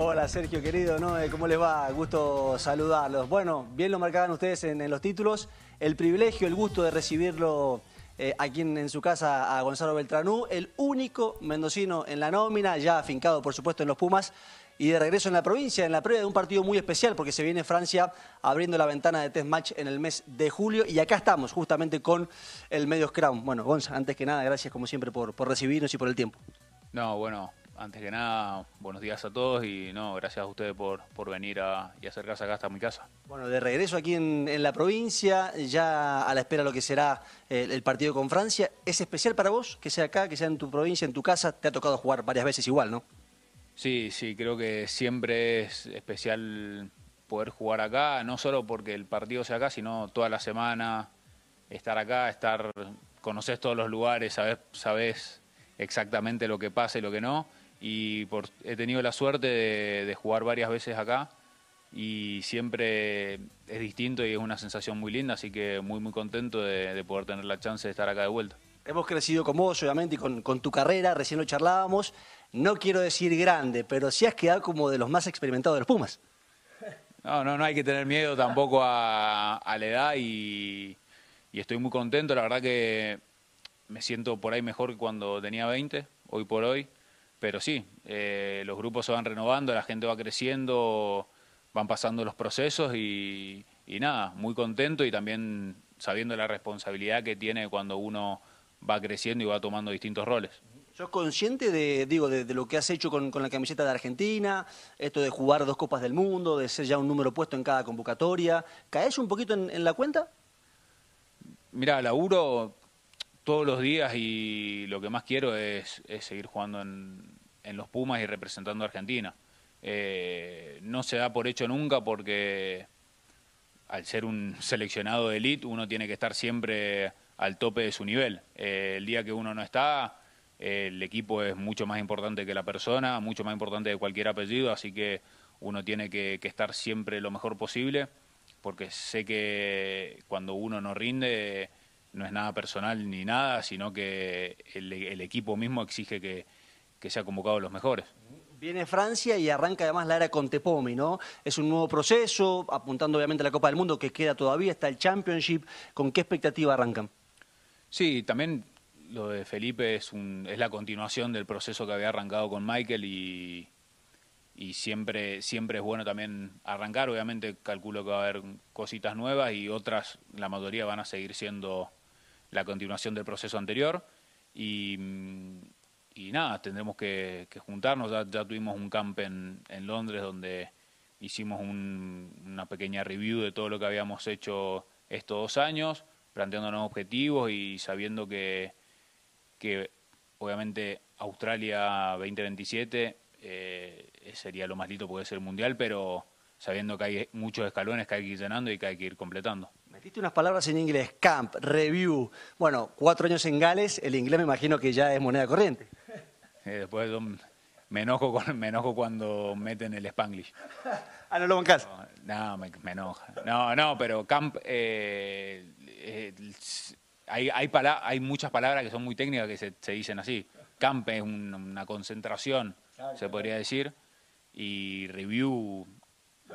Hola Sergio, querido, ¿no? Eh, ¿cómo les va? Gusto saludarlos. Bueno, bien lo marcaban ustedes en, los títulos. El privilegio, el gusto de recibirlo eh, aquí en, su casa a Gonzalo Beltranú, el único mendocino en la nómina, ya afincado por supuesto en los Pumas. Y de regreso en la provincia, en la previa de un partido muy especial, porque se viene Francia abriendo la ventana de test match en el mes de julio. Y acá estamos, justamente con el medio Crown. Bueno, Gonzalo, antes que nada, gracias como siempre por, por recibirnos y por el tiempo. No, bueno, antes que nada, buenos días a todos y no, gracias a ustedes por, por venir a, y acercarse acá hasta mi casa. Bueno, de regreso aquí en, la provincia, ya a la espera de lo que será eh, el, partido con Francia. ¿Es especial para vos que sea acá, que sea en tu provincia, en tu casa? Te ha tocado jugar varias veces igual, ¿no? Sí, sí, creo que siempre es especial poder jugar acá, no solo porque el partido sea acá, sino toda la semana, estar acá, estar, conoces todos los lugares, sabes, sabes exactamente lo que pasa y lo que no y he tenido la suerte de, jugar varias veces acá y siempre es distinto y es una sensación muy linda, así que muy muy contento de, poder tener la chance de estar acá de vuelta. Hemos crecido con vos, obviamente, y con, tu carrera, recién lo charlábamos. No quiero decir grande, pero sí has quedado como de los más experimentados de los Pumas. No, no, no hay que tener miedo tampoco a, la edad y, estoy muy contento. La verdad que me siento por ahí mejor que cuando tenía 20, hoy por hoy pero sí, eh, los grupos se van renovando, la gente va creciendo, van pasando los procesos y, nada, muy contento y también sabiendo la responsabilidad que tiene cuando uno va creciendo y va tomando distintos roles. ¿Sos consciente de, digo, de, lo que has hecho con, la camiseta de Argentina, esto de jugar dos Copas del Mundo, de ser ya un número puesto en cada convocatoria? ¿Caes un poquito en, la cuenta? Mira, laburo todos los días y lo que más quiero es, seguir jugando en, los Pumas y representando a Argentina. Eh, no se da por hecho nunca porque al ser un seleccionado de elite uno tiene que estar siempre al tope de su nivel. Eh, el día que uno no está, el equipo es mucho más importante que la persona, mucho más importante que cualquier apellido, así que uno tiene que estar siempre lo mejor posible porque sé que cuando uno no rinde no es nada personal ni nada, sino que el, equipo mismo exige que, que sea convocado los mejores. Viene Francia y arranca además la era con Tepomi, ¿no? Es un nuevo proceso, apuntando obviamente a la Copa del Mundo que queda todavía, está el Championship. ¿Con qué expectativa arrancan? Sí, también lo de Felipe es, un, es la continuación del proceso que había arrancado con Michael y, y siempre, siempre es bueno también arrancar. Obviamente calculo que va a haber cositas nuevas y otras, la mayoría van a seguir siendo la continuación del proceso anterior y, nada, tendremos que, juntarnos. Ya, tuvimos un camp en, Londres donde hicimos una pequeña review de todo lo que habíamos hecho estos dos años, planteándonos objetivos y sabiendo que, que obviamente Australia 2027 eh, sería lo más lindo, puede ser mundial, pero sabiendo que hay muchos escalones que hay que ir llenando y que hay que ir completando unas palabras en inglés, camp, review. Bueno, cuatro años en Gales, el inglés me imagino que ya es moneda corriente. Eh, después me enojo, me enojo cuando meten el spanglish. ah, no lo bancás. No, no me, enoja. No, no, pero camp, eh, eh, hay, hay, hay, muchas palabras que son muy técnicas que se, se dicen así. Camp es una concentración, se podría decir. Y review,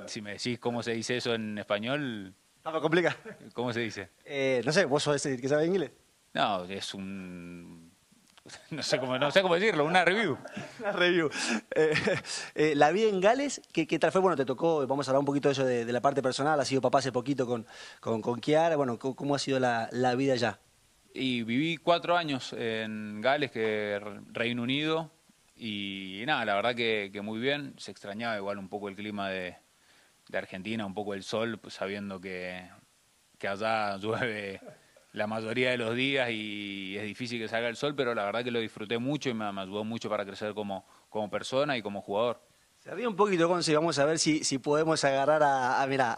si me decís cómo se dice eso en español, me complica. ¿Cómo se dice? Eh, no sé, vos sos decir que sabe inglés. No, es un... No sé cómo, decirlo, una review. una review. Eh, eh, la vida en Gales, ¿qué, tal fue? Bueno, te tocó, vamos a hablar un poquito de eso de, la parte personal, ha sido papá hace poquito con, con, con Kiara, bueno, ¿cómo, ha sido la, vida allá? Y viví cuatro años en Gales, que Reino Unido, y, nada, la verdad que muy bien, se extrañaba igual un poco el clima de, de Argentina, un poco el sol, pues, sabiendo que, allá llueve la mayoría de los días y es difícil que salga el sol, pero la verdad que lo disfruté mucho y me, ayudó mucho para crecer como, como persona y como jugador. Se había un poquito, si vamos a ver si, si podemos agarrar a, mira,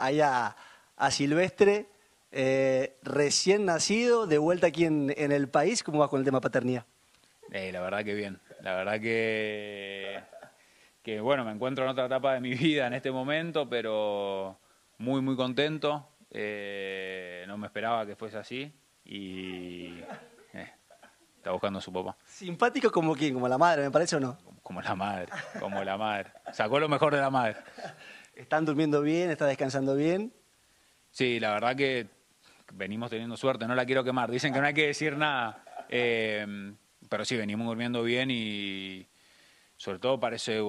a, Silvestre, eh, recién nacido, de vuelta aquí en, el país, ¿cómo vas con el tema paternidad? Eh, la verdad que bien, la verdad que que bueno, me encuentro en otra etapa de mi vida en este momento, pero muy, muy contento. Eh, no me esperaba que fuese así y eh, está buscando su papá. Simpático como quién, como la madre, me parece o no. Como, la madre, como la madre. Sacó lo mejor de la madre. ¿Están durmiendo bien? ¿Están descansando bien? Sí, la verdad que venimos teniendo suerte, no la quiero quemar. Dicen que no hay que decir nada, eh, pero sí, venimos durmiendo bien y sobre todo parece,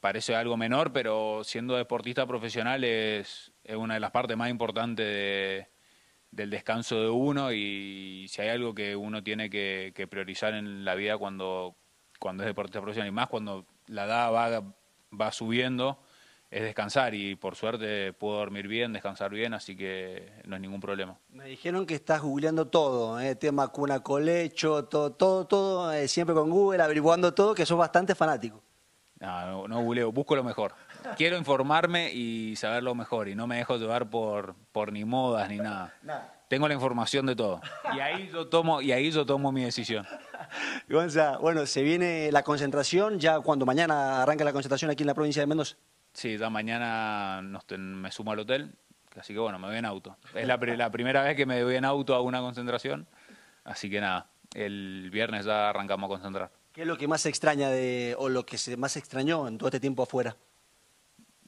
parece algo menor, pero siendo deportista profesional es, una de las partes más importantes del descanso de uno y si hay algo que uno tiene que, que priorizar en la vida cuando, cuando es deportista profesional y más cuando la edad va subiendo, es descansar y por suerte puedo dormir bien, descansar bien, así que no es ningún problema. Me dijeron que estás googleando todo, ¿eh? tema cuna colecho, todo, todo, todo, eh, siempre con Google, averiguando todo, que sos bastante fanático. No, no, googleo, busco lo mejor. Quiero informarme y saber lo mejor y no me dejo llevar por, por ni modas ni nada. Tengo la información de todo. Y ahí yo tomo, y ahí yo tomo mi decisión. Gonza, bueno, se viene la concentración, ya cuando mañana arranca la concentración aquí en la provincia de Mendoza. Sí, ya mañana me sumo al hotel, así que bueno, me voy en auto. Es la, primera vez que me voy en auto a una concentración, así que nada, el viernes ya arrancamos a concentrar. ¿Qué es lo que más extraña de, o lo que se más extrañó en todo este tiempo afuera?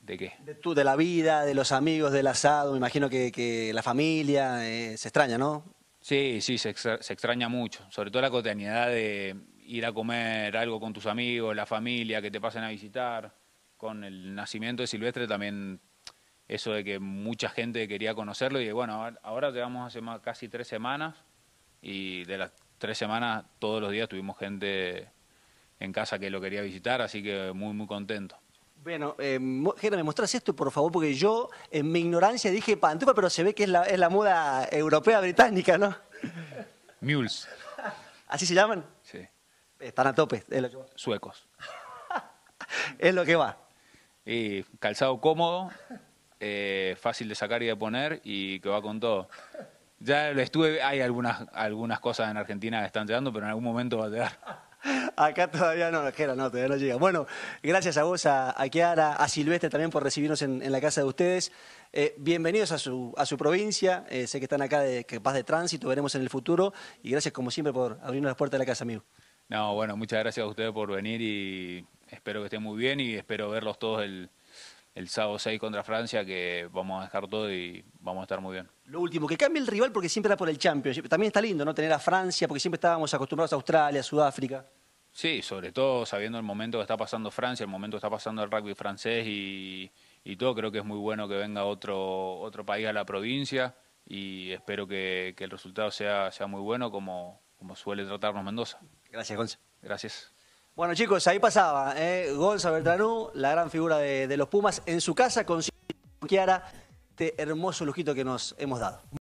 ¿De qué? De, tú, de la vida, de los amigos, del asado, me imagino que, la familia, eh, se extraña, ¿no? Sí, sí, se, se, extraña mucho, sobre todo la cotidianidad de ir a comer algo con tus amigos, la familia, que te pasen a visitar con el nacimiento de Silvestre también eso de que mucha gente quería conocerlo y bueno, ahora llevamos hace más, casi tres semanas y de las tres semanas todos los días tuvimos gente en casa que lo quería visitar, así que muy, muy contento. Bueno, eh, ¿me mostrás esto, por favor? Porque yo, en mi ignorancia, dije pantufa, pero se ve que es la, es la moda europea británica, ¿no? Mules. ¿Así se llaman? Sí. Están a tope. Es Suecos. es lo que va. Y calzado cómodo, eh, fácil de sacar y de poner y que va con todo. Ya lo estuve, hay algunas, algunas cosas en Argentina que están llegando, pero en algún momento va a llegar. Acá todavía no, no, todavía no llega. Bueno, gracias a vos, a, a Kiara, a Silvestre también por recibirnos en, la casa de ustedes. Eh, bienvenidos a su, a su provincia, eh, sé que están acá de paz de tránsito, veremos en el futuro. Y gracias como siempre por abrirnos las puertas de la casa, amigo. No, bueno, muchas gracias a ustedes por venir y espero que esté muy bien y espero verlos todos el, sábado 6 contra Francia, que vamos a dejar todo y vamos a estar muy bien. Lo último, que cambie el rival porque siempre era por el Champions. También está lindo, ¿no? Tener a Francia, porque siempre estábamos acostumbrados a Australia, Sudáfrica. Sí, sobre todo sabiendo el momento que está pasando Francia, el momento que está pasando el rugby francés y, todo, creo que es muy bueno que venga otro, otro país a la provincia y espero que, el resultado sea, sea muy bueno como, como suele tratarnos Mendoza. Gracias, Gonzalo. Gracias. Bueno, chicos, ahí pasaba. Gonzalo ¿eh? Gonza Bertranú, la gran figura de, los Pumas, en su casa con Kiara, este hermoso lujito que nos hemos dado.